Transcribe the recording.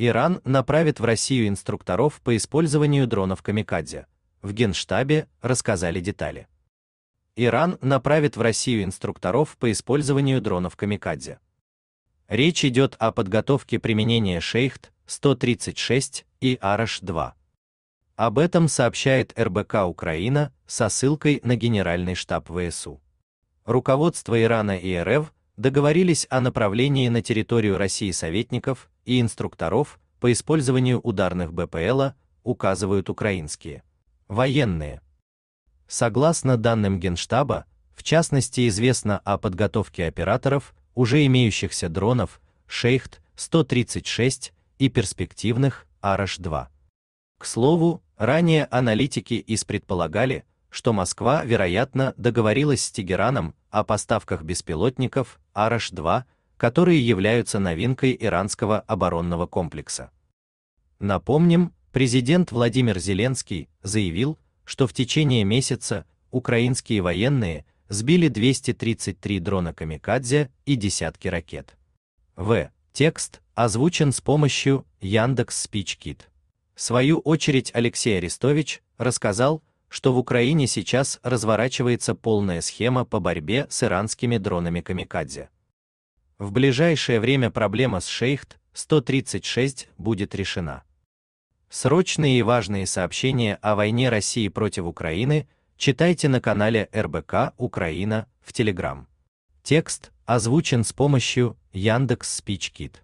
Иран направит в Россию инструкторов по использованию дронов «Камикадзе». В Генштабе рассказали детали. Иран направит в Россию инструкторов по использованию дронов «Камикадзе». Речь идет о подготовке применения «Шейхт-136» и «Араш-2». Об этом сообщает РБК Украина со ссылкой на Генеральный штаб ВСУ. Руководство Ирана и РФ договорились о направлении на территорию России советников, и инструкторов по использованию ударных БПЛа указывают украинские военные. Согласно данным Генштаба, в частности известно о подготовке операторов уже имеющихся дронов Шейхт-136 и перспективных Араш-2. К слову, ранее аналитики из предполагали, что Москва, вероятно, договорилась с Тегераном о поставках беспилотников Араш-2 которые являются новинкой иранского оборонного комплекса. Напомним, президент Владимир Зеленский заявил, что в течение месяца украинские военные сбили 233 дрона «Камикадзе» и десятки ракет. В. Текст озвучен с помощью Яндекс Спичкит. В свою очередь Алексей Арестович рассказал, что в Украине сейчас разворачивается полная схема по борьбе с иранскими дронами «Камикадзе». В ближайшее время проблема с Шейхт 136 будет решена. Срочные и важные сообщения о войне России против Украины читайте на канале РБК Украина в Телеграм. Текст озвучен с помощью Яндекс Спичкит.